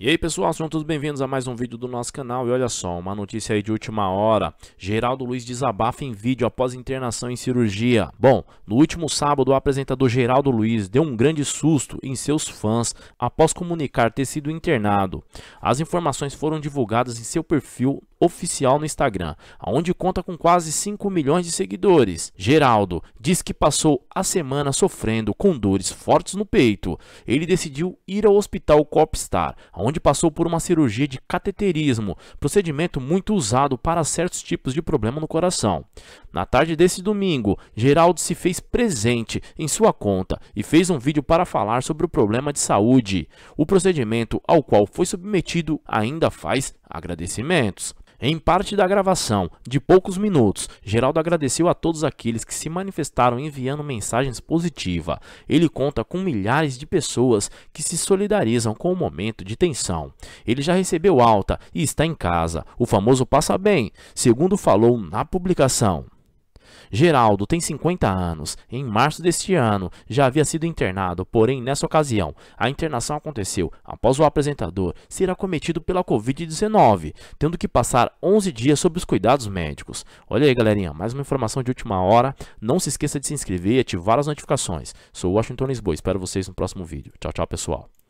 E aí pessoal, sejam todos bem-vindos a mais um vídeo do nosso canal E olha só, uma notícia aí de última hora Geraldo Luiz desabafa em vídeo após internação em cirurgia Bom, no último sábado o apresentador Geraldo Luiz deu um grande susto em seus fãs Após comunicar ter sido internado As informações foram divulgadas em seu perfil Oficial no Instagram, onde conta com quase 5 milhões de seguidores. Geraldo diz que passou a semana sofrendo com dores fortes no peito. Ele decidiu ir ao hospital Copstar, onde passou por uma cirurgia de cateterismo, procedimento muito usado para certos tipos de problema no coração. Na tarde desse domingo, Geraldo se fez presente em sua conta e fez um vídeo para falar sobre o problema de saúde. O procedimento ao qual foi submetido ainda faz agradecimentos. Em parte da gravação, de poucos minutos, Geraldo agradeceu a todos aqueles que se manifestaram enviando mensagens positivas. Ele conta com milhares de pessoas que se solidarizam com o momento de tensão. Ele já recebeu alta e está em casa, o famoso passa bem, segundo falou na publicação. Geraldo tem 50 anos. Em março deste ano, já havia sido internado, porém, nessa ocasião, a internação aconteceu após o apresentador ser acometido pela Covid-19, tendo que passar 11 dias sob os cuidados médicos. Olha aí, galerinha, mais uma informação de última hora. Não se esqueça de se inscrever e ativar as notificações. Sou Washington Lisboa, espero vocês no próximo vídeo. Tchau, tchau, pessoal.